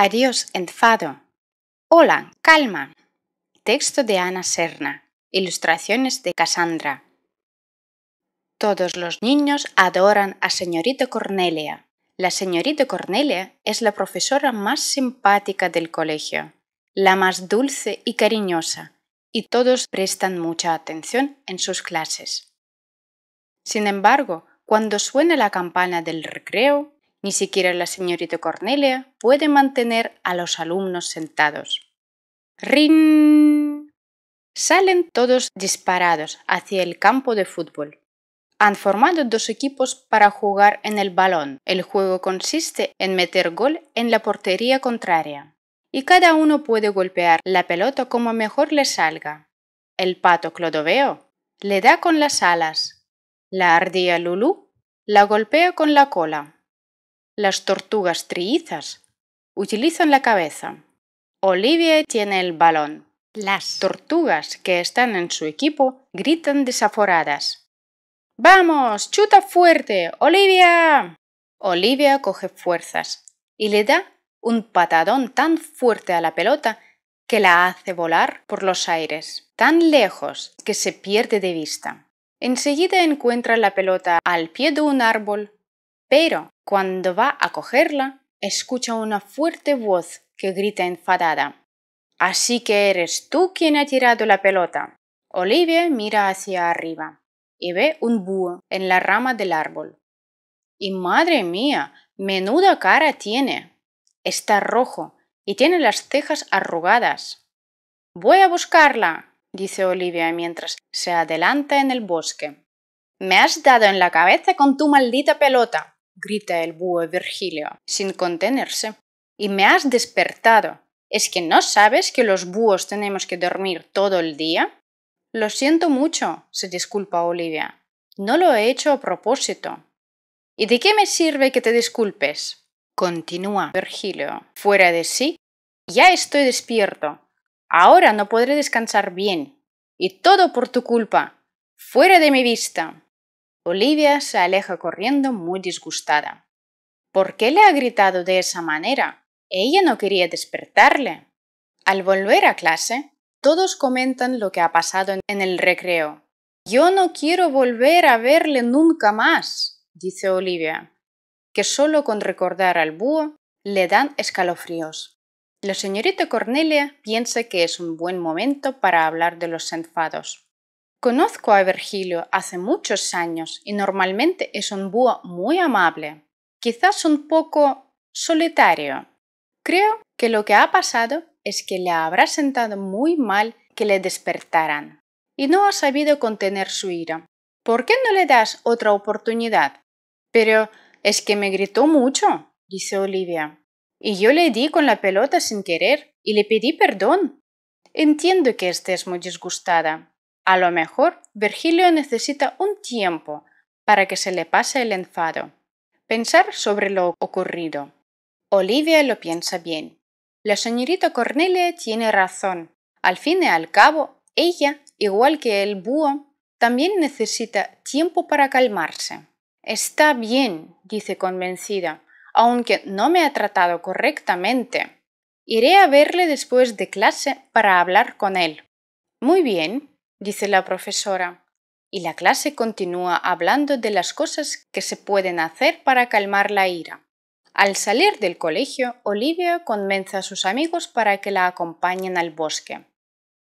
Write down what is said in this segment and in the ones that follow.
Adiós, enfado. Hola, calma. Texto de Ana Serna. Ilustraciones de Cassandra. Todos los niños adoran a señorita Cornelia. La señorita Cornelia es la profesora más simpática del colegio, la más dulce y cariñosa, y todos prestan mucha atención en sus clases. Sin embargo, cuando suena la campana del recreo, ni siquiera la señorita Cornelia puede mantener a los alumnos sentados. ¡Rin! Salen todos disparados hacia el campo de fútbol. Han formado dos equipos para jugar en el balón. El juego consiste en meter gol en la portería contraria. Y cada uno puede golpear la pelota como mejor le salga. El pato Clodoveo le da con las alas. La ardilla Lulú la golpea con la cola. Las tortugas trillizas utilizan la cabeza. Olivia tiene el balón. Las tortugas que están en su equipo gritan desaforadas. ¡Vamos! ¡Chuta fuerte! ¡Olivia! Olivia coge fuerzas y le da un patadón tan fuerte a la pelota que la hace volar por los aires, tan lejos que se pierde de vista. Enseguida encuentra la pelota al pie de un árbol pero cuando va a cogerla, escucha una fuerte voz que grita enfadada. Así que eres tú quien ha tirado la pelota. Olivia mira hacia arriba y ve un búho en la rama del árbol. Y madre mía, menuda cara tiene. Está rojo y tiene las cejas arrugadas. Voy a buscarla, dice Olivia mientras se adelanta en el bosque. Me has dado en la cabeza con tu maldita pelota grita el búho Virgilio, sin contenerse. Y me has despertado. ¿Es que no sabes que los búhos tenemos que dormir todo el día? Lo siento mucho, se disculpa Olivia. No lo he hecho a propósito. ¿Y de qué me sirve que te disculpes? Continúa Virgilio, fuera de sí. Ya estoy despierto. Ahora no podré descansar bien. Y todo por tu culpa. Fuera de mi vista. Olivia se aleja corriendo muy disgustada. ¿Por qué le ha gritado de esa manera? Ella no quería despertarle. Al volver a clase, todos comentan lo que ha pasado en el recreo. Yo no quiero volver a verle nunca más, dice Olivia, que solo con recordar al búho le dan escalofríos. La señorita Cornelia piensa que es un buen momento para hablar de los enfados. Conozco a Virgilio hace muchos años y normalmente es un búho muy amable, quizás un poco solitario. Creo que lo que ha pasado es que le habrá sentado muy mal que le despertaran y no ha sabido contener su ira. ¿Por qué no le das otra oportunidad? Pero es que me gritó mucho, dice Olivia. Y yo le di con la pelota sin querer y le pedí perdón. Entiendo que estés muy disgustada, a lo mejor Virgilio necesita un tiempo para que se le pase el enfado. Pensar sobre lo ocurrido. Olivia lo piensa bien. La señorita Cornelia tiene razón. Al fin y al cabo, ella, igual que el búho, también necesita tiempo para calmarse. Está bien, dice convencida, aunque no me ha tratado correctamente. Iré a verle después de clase para hablar con él. Muy bien, dice la profesora. Y la clase continúa hablando de las cosas que se pueden hacer para calmar la ira. Al salir del colegio, Olivia convence a sus amigos para que la acompañen al bosque.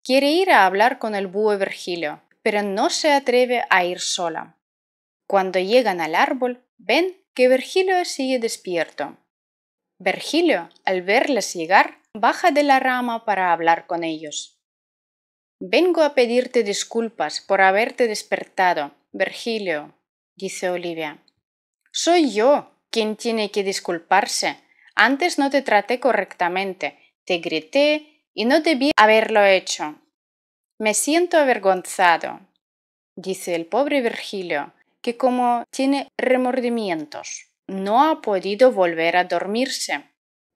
Quiere ir a hablar con el búho Virgilio, pero no se atreve a ir sola. Cuando llegan al árbol, ven que Virgilio sigue despierto. Virgilio, al verles llegar, baja de la rama para hablar con ellos. Vengo a pedirte disculpas por haberte despertado, Virgilio, dice Olivia. Soy yo quien tiene que disculparse. Antes no te traté correctamente, te grité y no debí haberlo hecho. Me siento avergonzado, dice el pobre Virgilio, que como tiene remordimientos, no ha podido volver a dormirse.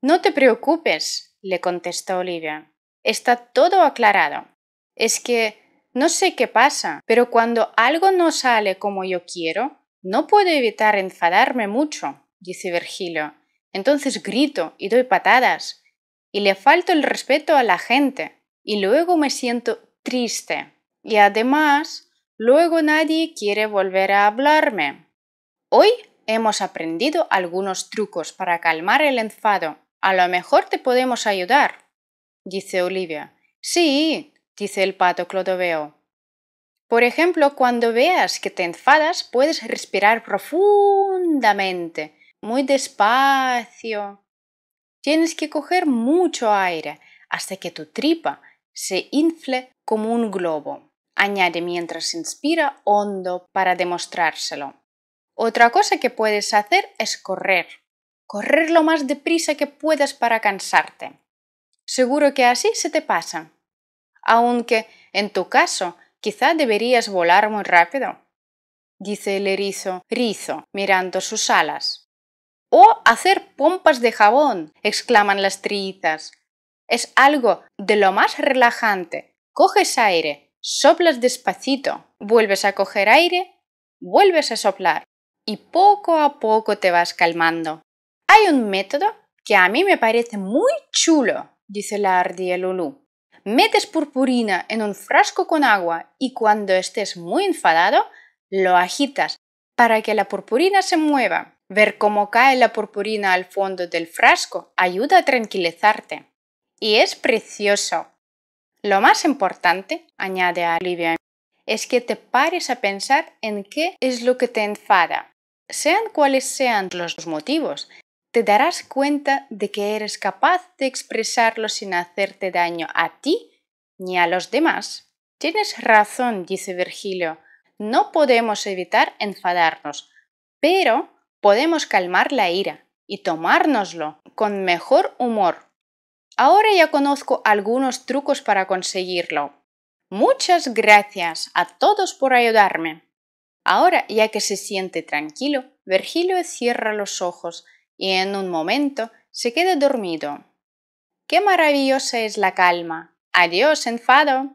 No te preocupes, le contesta Olivia. Está todo aclarado es que no sé qué pasa, pero cuando algo no sale como yo quiero, no puedo evitar enfadarme mucho, dice Virgilio. Entonces grito y doy patadas, y le falto el respeto a la gente, y luego me siento triste. Y además, luego nadie quiere volver a hablarme. Hoy hemos aprendido algunos trucos para calmar el enfado. A lo mejor te podemos ayudar, dice Olivia. Sí, dice el pato Clodoveo. Por ejemplo, cuando veas que te enfadas, puedes respirar profundamente, muy despacio. Tienes que coger mucho aire hasta que tu tripa se infle como un globo. Añade mientras inspira hondo para demostrárselo. Otra cosa que puedes hacer es correr. Correr lo más deprisa que puedas para cansarte. Seguro que así se te pasa aunque en tu caso quizá deberías volar muy rápido, dice el erizo, rizo, mirando sus alas. O hacer pompas de jabón, exclaman las trizas. Es algo de lo más relajante. Coges aire, soplas despacito, vuelves a coger aire, vuelves a soplar y poco a poco te vas calmando. Hay un método que a mí me parece muy chulo, dice la ardilla Lulú metes purpurina en un frasco con agua y cuando estés muy enfadado, lo agitas para que la purpurina se mueva. Ver cómo cae la purpurina al fondo del frasco ayuda a tranquilizarte. Y es precioso. Lo más importante, añade a Olivia, es que te pares a pensar en qué es lo que te enfada. Sean cuales sean los motivos, te darás cuenta de que eres capaz de expresarlo sin hacerte daño a ti ni a los demás. Tienes razón, dice Virgilio, no podemos evitar enfadarnos, pero podemos calmar la ira y tomárnoslo con mejor humor. Ahora ya conozco algunos trucos para conseguirlo. Muchas gracias a todos por ayudarme. Ahora, ya que se siente tranquilo, Virgilio cierra los ojos y en un momento se queda dormido. ¡Qué maravillosa es la calma! ¡Adiós, enfado!